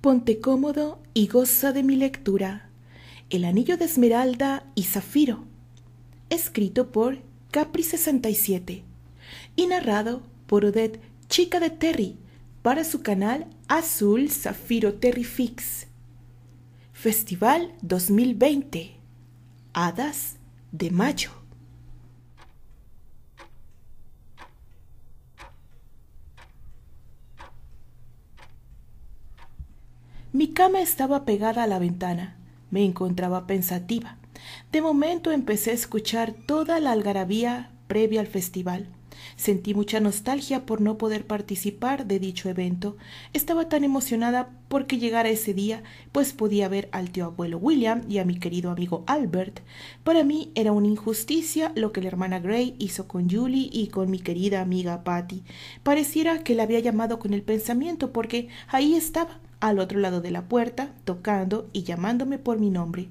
Ponte cómodo y goza de mi lectura. El anillo de esmeralda y zafiro. Escrito por Capri67 y narrado por Odette Chica de Terry para su canal Azul Zafiro Terry Fix. Festival 2020. Hadas de Mayo. Mi cama estaba pegada a la ventana. Me encontraba pensativa. De momento empecé a escuchar toda la algarabía previa al festival. Sentí mucha nostalgia por no poder participar de dicho evento. Estaba tan emocionada porque llegara ese día, pues podía ver al tío abuelo William y a mi querido amigo Albert. Para mí era una injusticia lo que la hermana Gray hizo con Julie y con mi querida amiga Patty. Pareciera que la había llamado con el pensamiento porque ahí estaba al otro lado de la puerta, tocando y llamándome por mi nombre.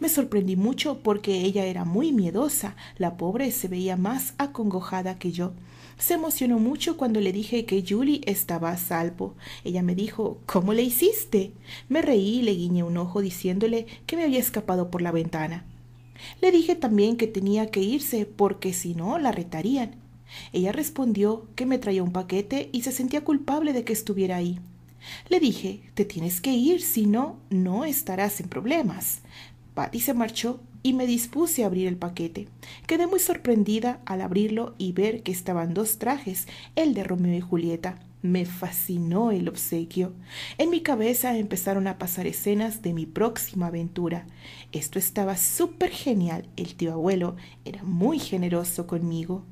Me sorprendí mucho porque ella era muy miedosa, la pobre se veía más acongojada que yo. Se emocionó mucho cuando le dije que Julie estaba a salvo. Ella me dijo, ¿cómo le hiciste? Me reí y le guiñé un ojo diciéndole que me había escapado por la ventana. Le dije también que tenía que irse porque si no la retarían. Ella respondió que me traía un paquete y se sentía culpable de que estuviera ahí. Le dije, te tienes que ir, si no, no estarás en problemas. Patty se marchó y me dispuse a abrir el paquete. Quedé muy sorprendida al abrirlo y ver que estaban dos trajes, el de Romeo y Julieta. Me fascinó el obsequio. En mi cabeza empezaron a pasar escenas de mi próxima aventura. Esto estaba súper genial. El tío abuelo era muy generoso conmigo.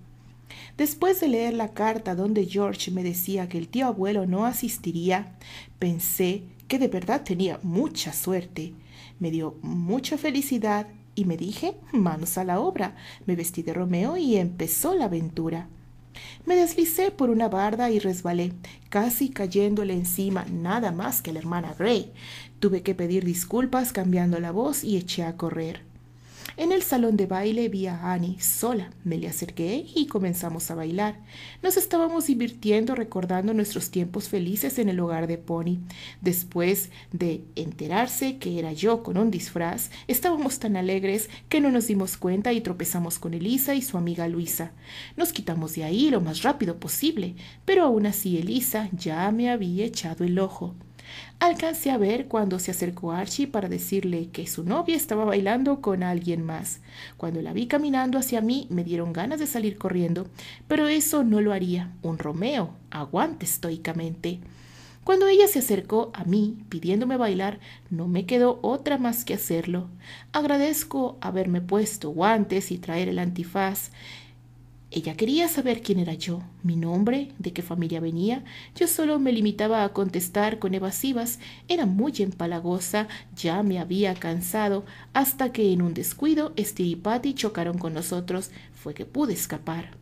Después de leer la carta donde George me decía que el tío abuelo no asistiría, pensé que de verdad tenía mucha suerte. Me dio mucha felicidad y me dije, manos a la obra. Me vestí de Romeo y empezó la aventura. Me deslicé por una barda y resbalé, casi cayéndole encima nada más que la hermana Gray. Tuve que pedir disculpas cambiando la voz y eché a correr. En el salón de baile vi a Annie sola. Me le acerqué y comenzamos a bailar. Nos estábamos divirtiendo recordando nuestros tiempos felices en el hogar de Pony. Después de enterarse que era yo con un disfraz, estábamos tan alegres que no nos dimos cuenta y tropezamos con Elisa y su amiga Luisa. Nos quitamos de ahí lo más rápido posible, pero aún así Elisa ya me había echado el ojo. Alcancé a ver cuando se acercó Archie para decirle que su novia estaba bailando con alguien más. Cuando la vi caminando hacia mí me dieron ganas de salir corriendo, pero eso no lo haría. Un Romeo aguante estoicamente. Cuando ella se acercó a mí pidiéndome bailar, no me quedó otra más que hacerlo. Agradezco haberme puesto guantes y traer el antifaz. Ella quería saber quién era yo, mi nombre, de qué familia venía. Yo solo me limitaba a contestar con evasivas. Era muy empalagosa, ya me había cansado, hasta que en un descuido Steve y chocaron con nosotros. Fue que pude escapar.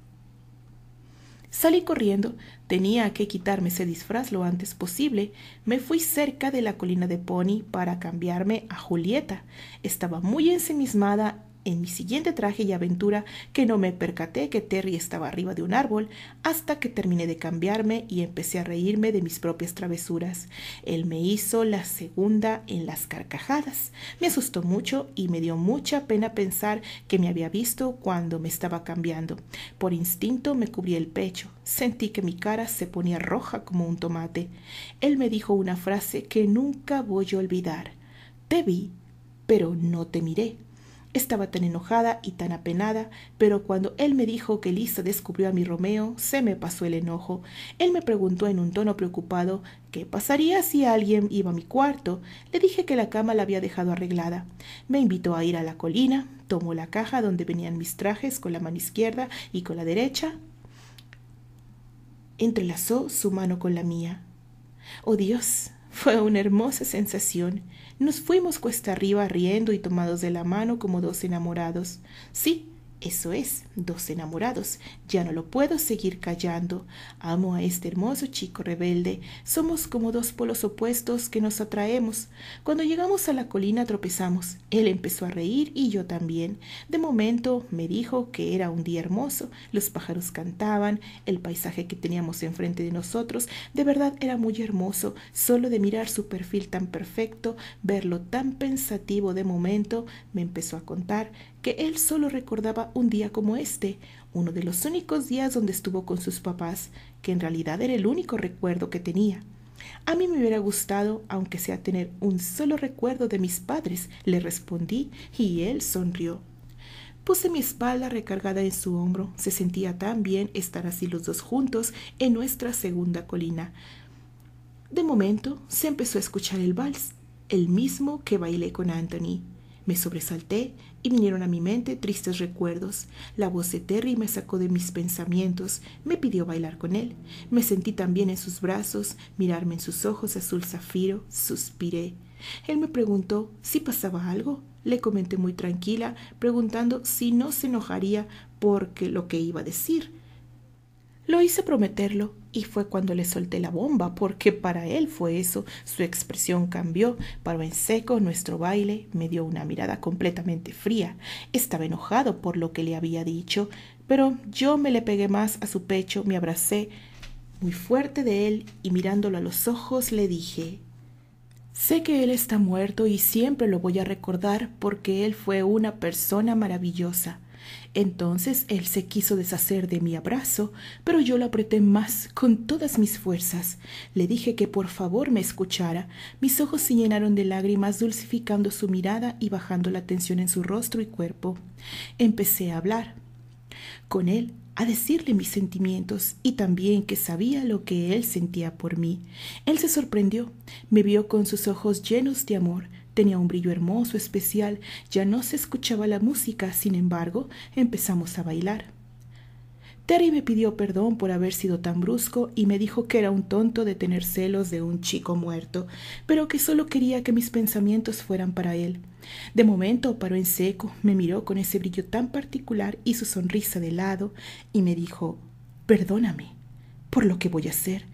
Salí corriendo, tenía que quitarme ese disfraz lo antes posible. Me fui cerca de la colina de Pony para cambiarme a Julieta. Estaba muy ensimismada en mi siguiente traje y aventura, que no me percaté que Terry estaba arriba de un árbol, hasta que terminé de cambiarme y empecé a reírme de mis propias travesuras. Él me hizo la segunda en las carcajadas. Me asustó mucho y me dio mucha pena pensar que me había visto cuando me estaba cambiando. Por instinto me cubrí el pecho. Sentí que mi cara se ponía roja como un tomate. Él me dijo una frase que nunca voy a olvidar. Te vi, pero no te miré. Estaba tan enojada y tan apenada, pero cuando él me dijo que Lisa descubrió a mi Romeo, se me pasó el enojo. Él me preguntó en un tono preocupado qué pasaría si alguien iba a mi cuarto. Le dije que la cama la había dejado arreglada. Me invitó a ir a la colina, tomó la caja donde venían mis trajes con la mano izquierda y con la derecha. Entrelazó su mano con la mía. Oh Dios, fue una hermosa sensación. Nos fuimos cuesta arriba riendo y tomados de la mano como dos enamorados. Sí, eso es, dos enamorados. Ya no lo puedo seguir callando. Amo a este hermoso chico rebelde. Somos como dos polos opuestos que nos atraemos. Cuando llegamos a la colina tropezamos. Él empezó a reír y yo también. De momento me dijo que era un día hermoso. Los pájaros cantaban. El paisaje que teníamos enfrente de nosotros de verdad era muy hermoso. Solo de mirar su perfil tan perfecto, verlo tan pensativo de momento, me empezó a contar que él solo recordaba un día como este, uno de los únicos días donde estuvo con sus papás, que en realidad era el único recuerdo que tenía. A mí me hubiera gustado, aunque sea tener un solo recuerdo de mis padres, le respondí, y él sonrió. Puse mi espalda recargada en su hombro. Se sentía tan bien estar así los dos juntos en nuestra segunda colina. De momento se empezó a escuchar el vals, el mismo que bailé con Anthony. Me sobresalté y vinieron a mi mente tristes recuerdos. La voz de Terry me sacó de mis pensamientos, me pidió bailar con él. Me sentí también en sus brazos, mirarme en sus ojos azul zafiro, suspiré. Él me preguntó si pasaba algo. Le comenté muy tranquila, preguntando si no se enojaría porque lo que iba a decir. Lo hice prometerlo y fue cuando le solté la bomba, porque para él fue eso. Su expresión cambió, paró en seco nuestro baile, me dio una mirada completamente fría. Estaba enojado por lo que le había dicho, pero yo me le pegué más a su pecho, me abracé muy fuerte de él y mirándolo a los ojos le dije, Sé que él está muerto y siempre lo voy a recordar porque él fue una persona maravillosa. Entonces él se quiso deshacer de mi abrazo, pero yo lo apreté más con todas mis fuerzas. Le dije que por favor me escuchara. Mis ojos se llenaron de lágrimas, dulcificando su mirada y bajando la tensión en su rostro y cuerpo. Empecé a hablar con él a decirle mis sentimientos y también que sabía lo que él sentía por mí. Él se sorprendió, me vio con sus ojos llenos de amor, Tenía un brillo hermoso, especial, ya no se escuchaba la música, sin embargo, empezamos a bailar. Terry me pidió perdón por haber sido tan brusco y me dijo que era un tonto de tener celos de un chico muerto, pero que solo quería que mis pensamientos fueran para él. De momento paró en seco, me miró con ese brillo tan particular y su sonrisa de lado, y me dijo Perdóname por lo que voy a hacer,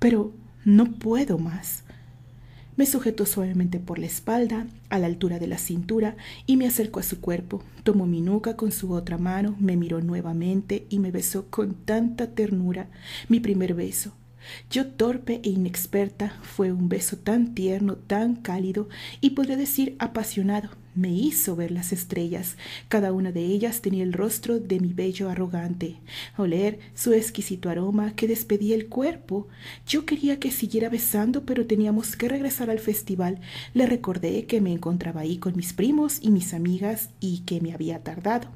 pero no puedo más. Me sujetó suavemente por la espalda, a la altura de la cintura, y me acercó a su cuerpo. Tomó mi nuca con su otra mano, me miró nuevamente y me besó con tanta ternura. Mi primer beso. Yo torpe e inexperta, fue un beso tan tierno, tan cálido y podría decir apasionado me hizo ver las estrellas. Cada una de ellas tenía el rostro de mi bello arrogante, oler su exquisito aroma que despedía el cuerpo. Yo quería que siguiera besando, pero teníamos que regresar al festival. Le recordé que me encontraba ahí con mis primos y mis amigas y que me había tardado.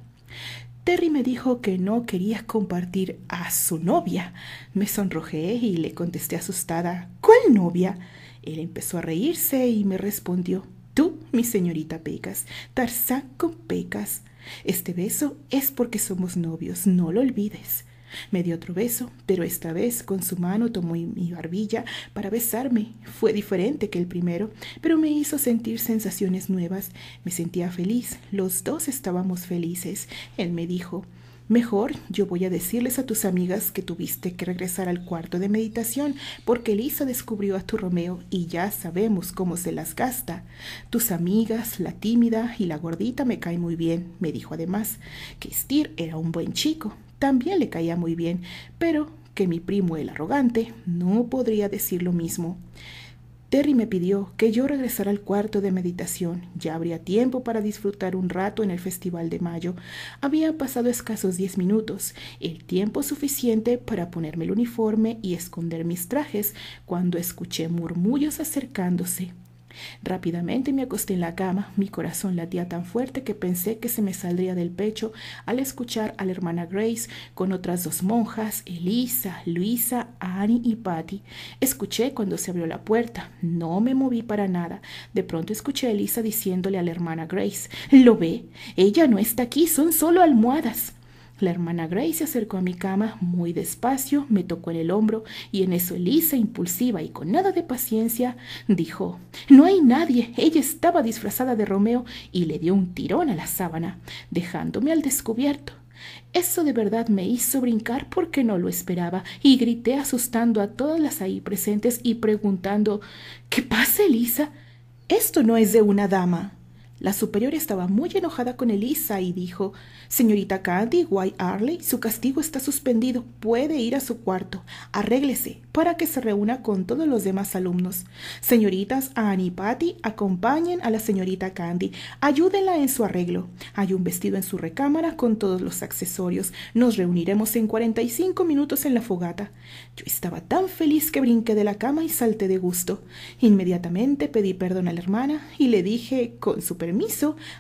Terry me dijo que no quería compartir a su novia. Me sonrojé y le contesté asustada. ¿Cuál novia? Él empezó a reírse y me respondió tú, mi señorita Pecas, Tarzán con Pecas. Este beso es porque somos novios, no lo olvides. Me dio otro beso, pero esta vez con su mano tomó mi barbilla para besarme. Fue diferente que el primero, pero me hizo sentir sensaciones nuevas. Me sentía feliz, los dos estábamos felices. Él me dijo, Mejor yo voy a decirles a tus amigas que tuviste que regresar al cuarto de meditación porque Elisa descubrió a tu Romeo y ya sabemos cómo se las gasta. Tus amigas, la tímida y la gordita me caen muy bien, me dijo además que Stir era un buen chico, también le caía muy bien, pero que mi primo el arrogante no podría decir lo mismo. Terry me pidió que yo regresara al cuarto de meditación. Ya habría tiempo para disfrutar un rato en el Festival de Mayo. Había pasado escasos diez minutos, el tiempo suficiente para ponerme el uniforme y esconder mis trajes, cuando escuché murmullos acercándose. Rápidamente me acosté en la cama, mi corazón latía tan fuerte que pensé que se me saldría del pecho al escuchar a la hermana Grace con otras dos monjas, Elisa, Luisa, Annie y Patty. Escuché cuando se abrió la puerta, no me moví para nada. De pronto escuché a Elisa diciéndole a la hermana Grace, ¿lo ve? Ella no está aquí, son solo almohadas. La hermana Gray se acercó a mi cama muy despacio, me tocó en el hombro y en eso Elisa, impulsiva y con nada de paciencia, dijo, No hay nadie, ella estaba disfrazada de Romeo y le dio un tirón a la sábana, dejándome al descubierto. Eso de verdad me hizo brincar porque no lo esperaba y grité asustando a todas las ahí presentes y preguntando, ¿Qué pasa, Elisa? Esto no es de una dama. La superior estaba muy enojada con Elisa y dijo, Señorita Candy, White Arley, su castigo está suspendido. Puede ir a su cuarto. Arréglese para que se reúna con todos los demás alumnos. Señoritas Annie y Patty, acompañen a la señorita Candy. Ayúdenla en su arreglo. Hay un vestido en su recámara con todos los accesorios. Nos reuniremos en 45 minutos en la fogata. Yo estaba tan feliz que brinqué de la cama y salté de gusto. Inmediatamente pedí perdón a la hermana y le dije, con su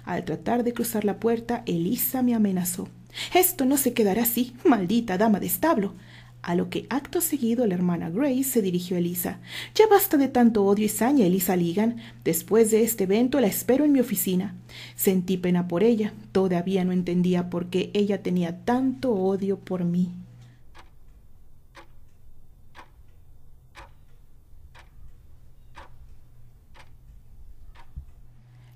al tratar de cruzar la puerta, Elisa me amenazó. Esto no se quedará así, maldita dama de establo. A lo que acto seguido la hermana Grace se dirigió a Elisa. Ya basta de tanto odio y saña, Elisa Ligan. Después de este evento la espero en mi oficina. Sentí pena por ella. Todavía no entendía por qué ella tenía tanto odio por mí.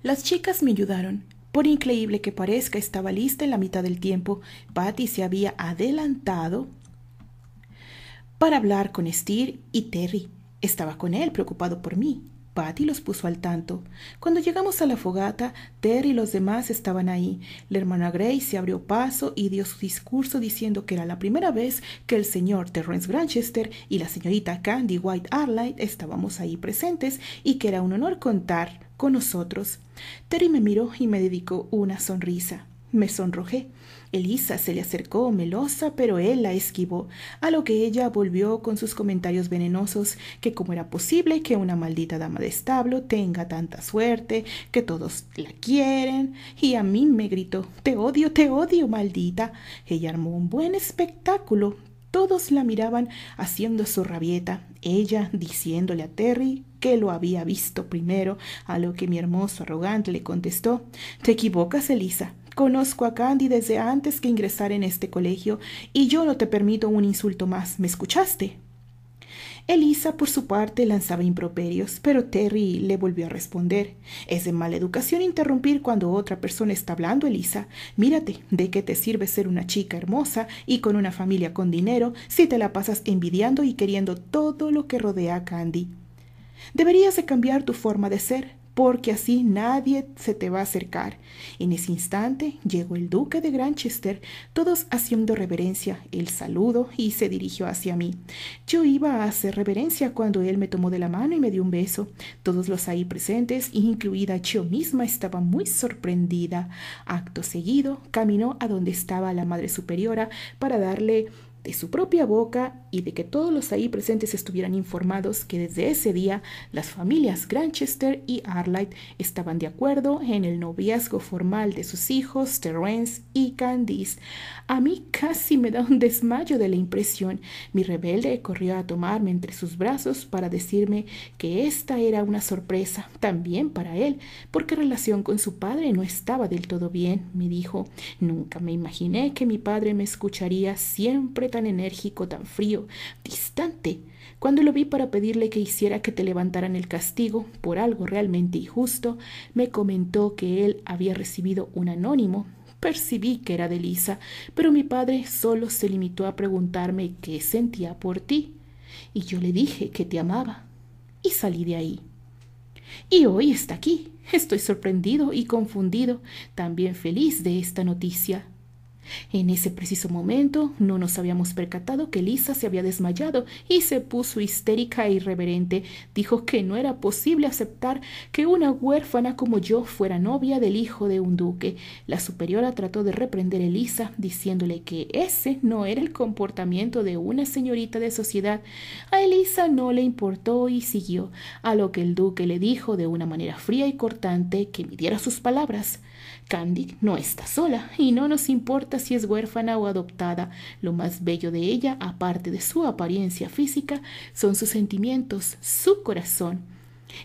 Las chicas me ayudaron. Por increíble que parezca, estaba lista en la mitad del tiempo. Patty se había adelantado para hablar con Steer y Terry. Estaba con él, preocupado por mí. Patty los puso al tanto. Cuando llegamos a la fogata, Terry y los demás estaban ahí. La hermana Gray se abrió paso y dio su discurso diciendo que era la primera vez que el señor Terrence Granchester y la señorita Candy White Arlight estábamos ahí presentes y que era un honor contar con nosotros. Terry me miró y me dedicó una sonrisa. Me sonrojé. Elisa se le acercó melosa, pero él la esquivó, a lo que ella volvió con sus comentarios venenosos que cómo era posible que una maldita dama de establo tenga tanta suerte, que todos la quieren, y a mí me gritó Te odio, te odio, maldita. Ella armó un buen espectáculo, todos la miraban haciendo su rabieta, ella diciéndole a Terry que lo había visto primero, a lo que mi hermoso arrogante le contestó Te equivocas, Elisa. Conozco a Candy desde antes que ingresar en este colegio y yo no te permito un insulto más. ¿Me escuchaste? Elisa, por su parte, lanzaba improperios, pero Terry le volvió a responder. Es de mala educación interrumpir cuando otra persona está hablando, Elisa. Mírate, ¿de qué te sirve ser una chica hermosa y con una familia con dinero si te la pasas envidiando y queriendo todo lo que rodea a Candy? Deberías de cambiar tu forma de ser porque así nadie se te va a acercar. En ese instante llegó el duque de Granchester, todos haciendo reverencia, el saludo y se dirigió hacia mí. Yo iba a hacer reverencia cuando él me tomó de la mano y me dio un beso. Todos los ahí presentes, incluida yo misma, estaba muy sorprendida. Acto seguido, caminó a donde estaba la Madre Superiora para darle su propia boca y de que todos los ahí presentes estuvieran informados que desde ese día las familias Granchester y Arlight estaban de acuerdo en el noviazgo formal de sus hijos Terence y Candice. A mí casi me da un desmayo de la impresión. Mi rebelde corrió a tomarme entre sus brazos para decirme que esta era una sorpresa también para él, porque relación con su padre no estaba del todo bien, me dijo. Nunca me imaginé que mi padre me escucharía siempre tan tan enérgico, tan frío, distante, cuando lo vi para pedirle que hiciera que te levantaran el castigo por algo realmente injusto, me comentó que él había recibido un anónimo. Percibí que era de Lisa, pero mi padre solo se limitó a preguntarme qué sentía por ti. Y yo le dije que te amaba. Y salí de ahí. Y hoy está aquí. Estoy sorprendido y confundido, también feliz de esta noticia. En ese preciso momento no nos habíamos percatado que elisa se había desmayado y se puso histérica e irreverente. Dijo que no era posible aceptar que una huérfana como yo fuera novia del hijo de un duque. La superiora trató de reprender a Elisa diciéndole que ese no era el comportamiento de una señorita de sociedad. A Elisa no le importó y siguió, a lo que el duque le dijo de una manera fría y cortante que midiera sus palabras. Candy no está sola y no nos importa si es huérfana o adoptada. Lo más bello de ella, aparte de su apariencia física, son sus sentimientos, su corazón.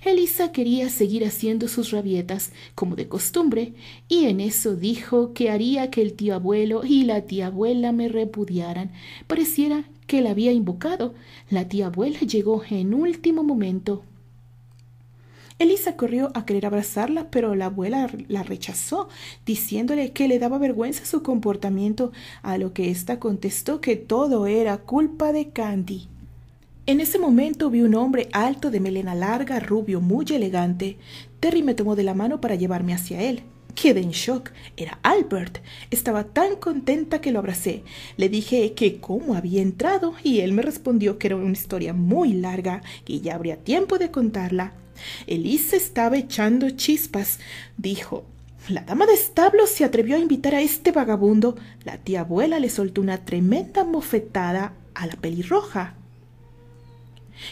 Elisa quería seguir haciendo sus rabietas, como de costumbre, y en eso dijo que haría que el tío abuelo y la tía abuela me repudiaran. Pareciera que la había invocado. La tía abuela llegó en último momento Elisa corrió a querer abrazarla, pero la abuela la rechazó, diciéndole que le daba vergüenza su comportamiento, a lo que ésta contestó que todo era culpa de Candy. En ese momento vi un hombre alto de melena larga, rubio, muy elegante. Terry me tomó de la mano para llevarme hacia él. Quedé en shock. Era Albert. Estaba tan contenta que lo abracé. Le dije que cómo había entrado y él me respondió que era una historia muy larga, y ya habría tiempo de contarla. Elise estaba echando chispas. Dijo, la dama de establo se atrevió a invitar a este vagabundo. La tía abuela le soltó una tremenda mofetada a la pelirroja.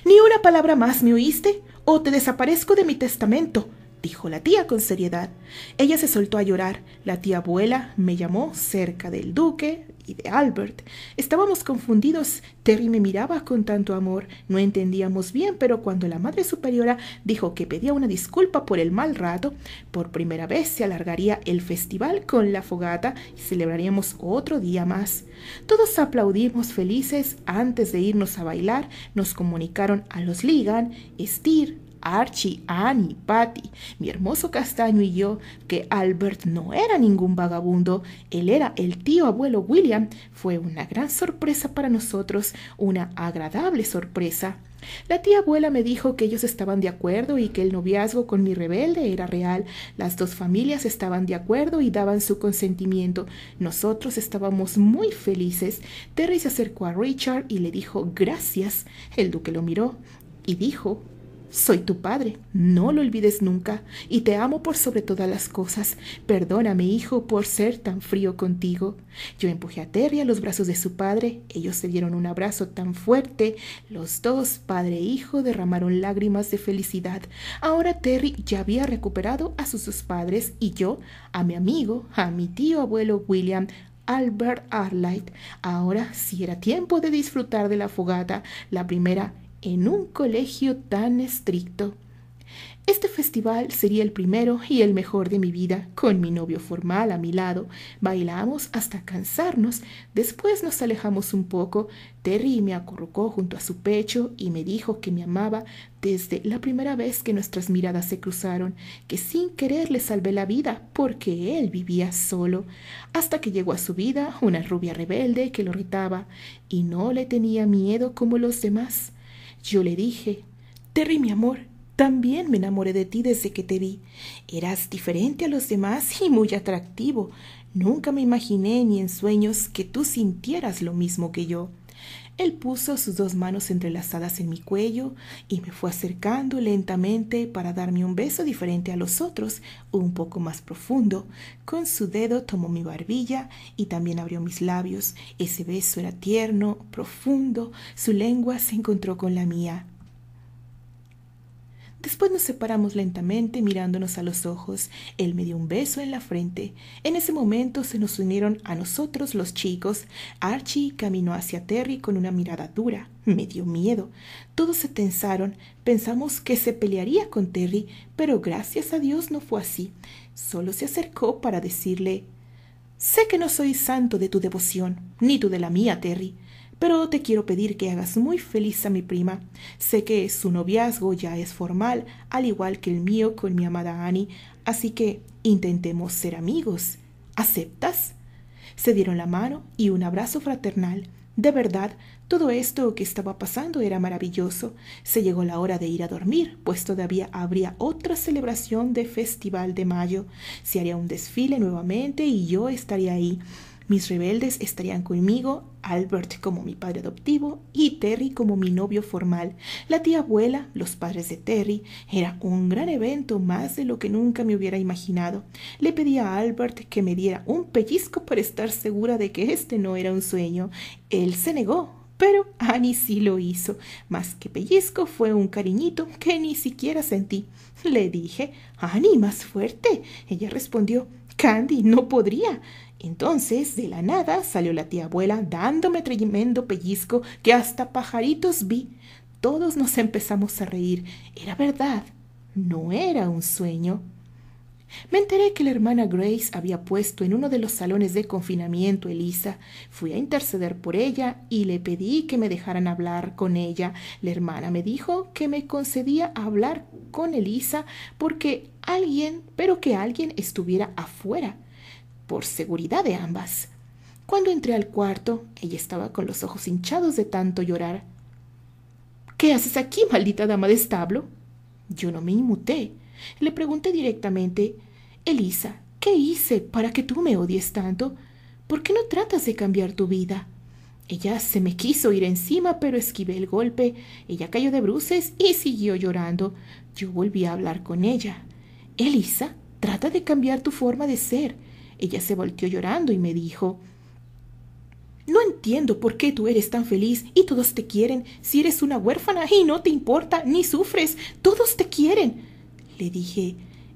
Ni una palabra más me oíste, o te desaparezco de mi testamento dijo la tía con seriedad. Ella se soltó a llorar. La tía abuela me llamó cerca del duque y de Albert. Estábamos confundidos. Terry me miraba con tanto amor. No entendíamos bien, pero cuando la madre superiora dijo que pedía una disculpa por el mal rato, por primera vez se alargaría el festival con la fogata y celebraríamos otro día más. Todos aplaudimos felices antes de irnos a bailar. Nos comunicaron a los Ligan, Estir, Archie, Annie, Patty, mi hermoso castaño y yo, que Albert no era ningún vagabundo, él era el tío abuelo William, fue una gran sorpresa para nosotros, una agradable sorpresa. La tía abuela me dijo que ellos estaban de acuerdo y que el noviazgo con mi rebelde era real. Las dos familias estaban de acuerdo y daban su consentimiento. Nosotros estábamos muy felices. Terry se acercó a Richard y le dijo gracias. El duque lo miró y dijo soy tu padre, no lo olvides nunca, y te amo por sobre todas las cosas. Perdóname, hijo, por ser tan frío contigo. Yo empujé a Terry a los brazos de su padre, ellos se dieron un abrazo tan fuerte, los dos, padre e hijo, derramaron lágrimas de felicidad. Ahora Terry ya había recuperado a sus dos padres y yo, a mi amigo, a mi tío abuelo William, Albert Arlight. Ahora sí era tiempo de disfrutar de la fogata, la primera en un colegio tan estricto. Este festival sería el primero y el mejor de mi vida, con mi novio formal a mi lado. Bailamos hasta cansarnos, después nos alejamos un poco. Terry me acurrucó junto a su pecho y me dijo que me amaba desde la primera vez que nuestras miradas se cruzaron, que sin querer le salvé la vida porque él vivía solo, hasta que llegó a su vida una rubia rebelde que lo irritaba y no le tenía miedo como los demás. Yo le dije, Terry, mi amor, también me enamoré de ti desde que te vi. Eras diferente a los demás y muy atractivo. Nunca me imaginé ni en sueños que tú sintieras lo mismo que yo. Él puso sus dos manos entrelazadas en mi cuello y me fue acercando lentamente para darme un beso diferente a los otros, un poco más profundo. Con su dedo tomó mi barbilla y también abrió mis labios. Ese beso era tierno, profundo, su lengua se encontró con la mía. Después nos separamos lentamente mirándonos a los ojos. Él me dio un beso en la frente. En ese momento se nos unieron a nosotros los chicos. Archie caminó hacia Terry con una mirada dura. Me dio miedo. Todos se tensaron. Pensamos que se pelearía con Terry, pero gracias a Dios no fue así. Solo se acercó para decirle Sé que no soy santo de tu devoción, ni tú de la mía, Terry, pero te quiero pedir que hagas muy feliz a mi prima. Sé que su noviazgo ya es formal, al igual que el mío con mi amada Annie, así que intentemos ser amigos. ¿Aceptas? Se dieron la mano y un abrazo fraternal. De verdad, todo esto que estaba pasando era maravilloso. Se llegó la hora de ir a dormir, pues todavía habría otra celebración de Festival de Mayo. Se haría un desfile nuevamente y yo estaría ahí. Mis rebeldes estarían conmigo, Albert como mi padre adoptivo y Terry como mi novio formal. La tía abuela, los padres de Terry, era un gran evento más de lo que nunca me hubiera imaginado. Le pedí a Albert que me diera un pellizco para estar segura de que este no era un sueño. Él se negó, pero Annie sí lo hizo. Más que pellizco fue un cariñito que ni siquiera sentí. Le dije, Annie, más fuerte. Ella respondió, Candy no podría. Entonces, de la nada, salió la tía abuela dándome tremendo pellizco que hasta pajaritos vi. Todos nos empezamos a reír. Era verdad. No era un sueño. Me enteré que la hermana Grace había puesto en uno de los salones de confinamiento a Elisa. Fui a interceder por ella y le pedí que me dejaran hablar con ella. La hermana me dijo que me concedía hablar con Elisa porque alguien, pero que alguien estuviera afuera, por seguridad de ambas. Cuando entré al cuarto, ella estaba con los ojos hinchados de tanto llorar. ¿Qué haces aquí, maldita dama de establo? Yo no me inmuté le pregunté directamente, Elisa, ¿qué hice para que tú me odies tanto? ¿Por qué no tratas de cambiar tu vida? Ella se me quiso ir encima, pero esquivé el golpe. Ella cayó de bruces y siguió llorando. Yo volví a hablar con ella. Elisa, trata de cambiar tu forma de ser. Ella se volteó llorando y me dijo, no entiendo por qué tú eres tan feliz y todos te quieren. Si eres una huérfana y no te importa ni sufres, todos te quieren. Le dije,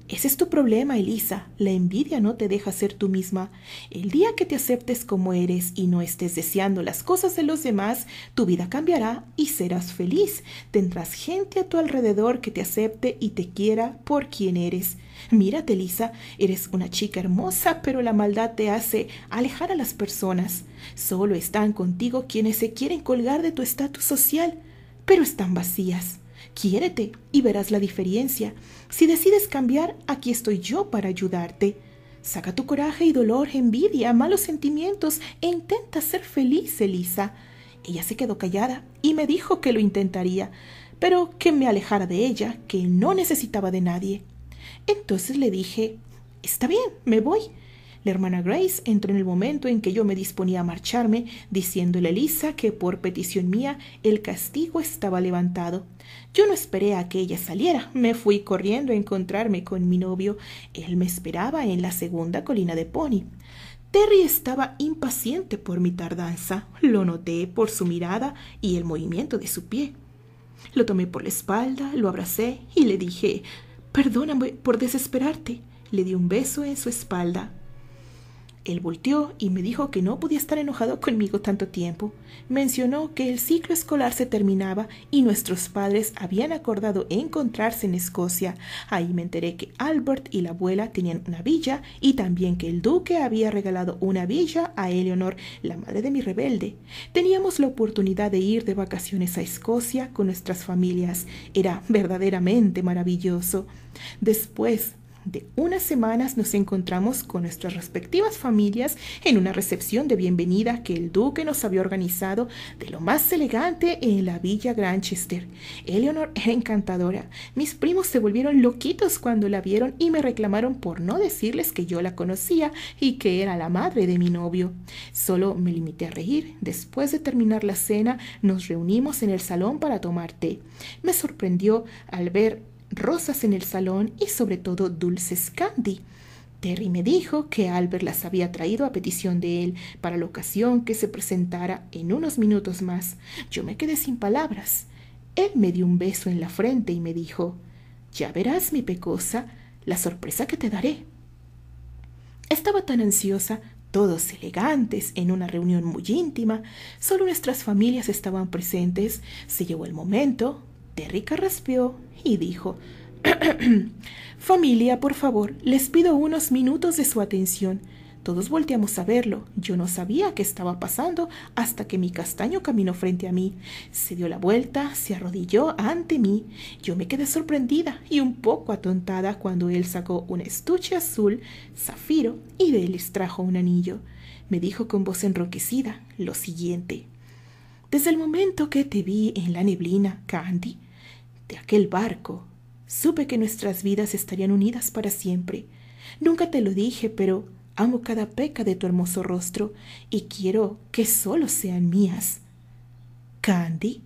ese es tu problema, Elisa. La envidia no te deja ser tú misma. El día que te aceptes como eres y no estés deseando las cosas de los demás, tu vida cambiará y serás feliz. Tendrás gente a tu alrededor que te acepte y te quiera por quien eres. Mírate, Elisa, eres una chica hermosa, pero la maldad te hace alejar a las personas. Solo están contigo quienes se quieren colgar de tu estatus social, pero están vacías. Quiérete y verás la diferencia. Si decides cambiar, aquí estoy yo para ayudarte. Saca tu coraje y dolor, envidia, malos sentimientos e intenta ser feliz, Elisa. Ella se quedó callada y me dijo que lo intentaría, pero que me alejara de ella, que no necesitaba de nadie. Entonces le dije, Está bien, me voy. La hermana Grace entró en el momento en que yo me disponía a marcharme, diciéndole a Elisa que por petición mía el castigo estaba levantado. Yo no esperé a que ella saliera, me fui corriendo a encontrarme con mi novio. Él me esperaba en la segunda colina de Pony. Terry estaba impaciente por mi tardanza. Lo noté por su mirada y el movimiento de su pie. Lo tomé por la espalda, lo abracé y le dije, perdóname por desesperarte. Le di un beso en su espalda él volteó y me dijo que no podía estar enojado conmigo tanto tiempo. Mencionó que el ciclo escolar se terminaba y nuestros padres habían acordado encontrarse en Escocia. Ahí me enteré que Albert y la abuela tenían una villa y también que el duque había regalado una villa a Eleanor, la madre de mi rebelde. Teníamos la oportunidad de ir de vacaciones a Escocia con nuestras familias. Era verdaderamente maravilloso. Después, de unas semanas nos encontramos con nuestras respectivas familias en una recepción de bienvenida que el duque nos había organizado de lo más elegante en la villa Granchester. Eleanor era encantadora. Mis primos se volvieron loquitos cuando la vieron y me reclamaron por no decirles que yo la conocía y que era la madre de mi novio. Solo me limité a reír. Después de terminar la cena, nos reunimos en el salón para tomar té. Me sorprendió al ver rosas en el salón y sobre todo dulces candy. Terry me dijo que Albert las había traído a petición de él para la ocasión que se presentara en unos minutos más. Yo me quedé sin palabras. Él me dio un beso en la frente y me dijo, Ya verás, mi pecosa, la sorpresa que te daré. Estaba tan ansiosa, todos elegantes, en una reunión muy íntima, solo nuestras familias estaban presentes, se llegó el momento, Terrica raspió y dijo, Familia, por favor, les pido unos minutos de su atención. Todos volteamos a verlo. Yo no sabía qué estaba pasando hasta que mi castaño caminó frente a mí. Se dio la vuelta, se arrodilló ante mí. Yo me quedé sorprendida y un poco atontada cuando él sacó un estuche azul, zafiro, y de él extrajo un anillo. Me dijo con voz enroquecida lo siguiente. Desde el momento que te vi en la neblina, Candy, de aquel barco, supe que nuestras vidas estarían unidas para siempre. Nunca te lo dije, pero amo cada peca de tu hermoso rostro y quiero que solo sean mías. Candy,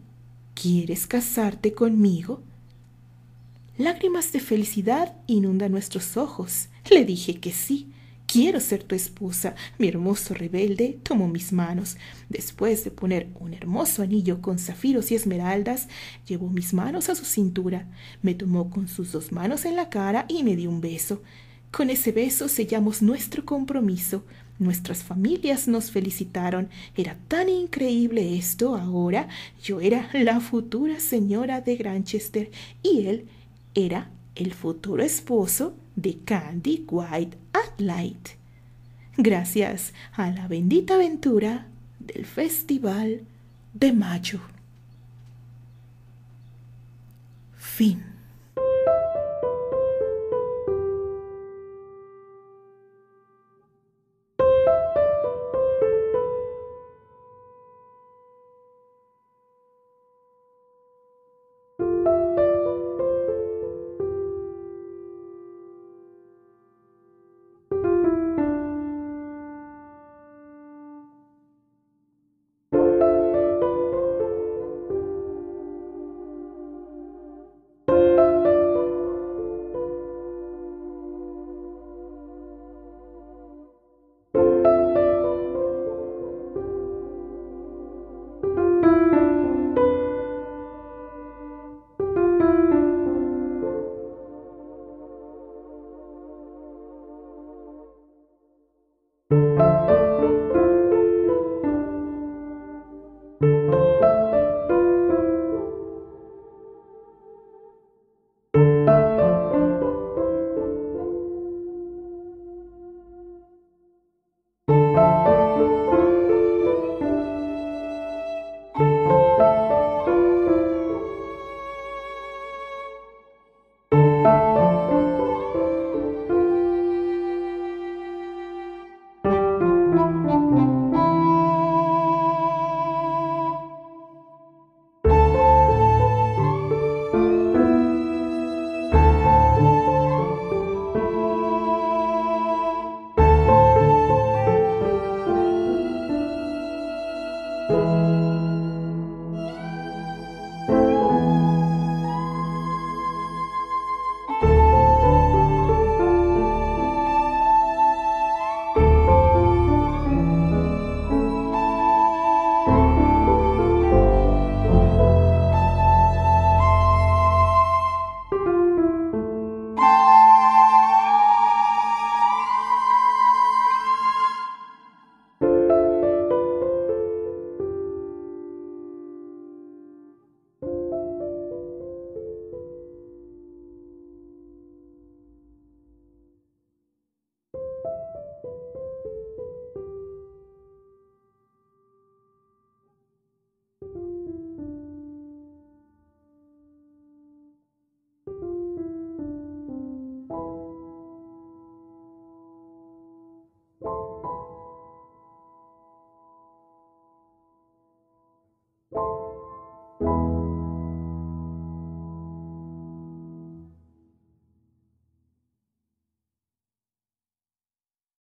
¿quieres casarte conmigo? Lágrimas de felicidad inundan nuestros ojos. Le dije que sí quiero ser tu esposa. Mi hermoso rebelde tomó mis manos. Después de poner un hermoso anillo con zafiros y esmeraldas, llevó mis manos a su cintura, me tomó con sus dos manos en la cara y me dio un beso. Con ese beso sellamos nuestro compromiso. Nuestras familias nos felicitaron. Era tan increíble esto. Ahora yo era la futura señora de Granchester y él era el futuro esposo de Candy White. Light. gracias a la bendita aventura del Festival de Mayo. Fin.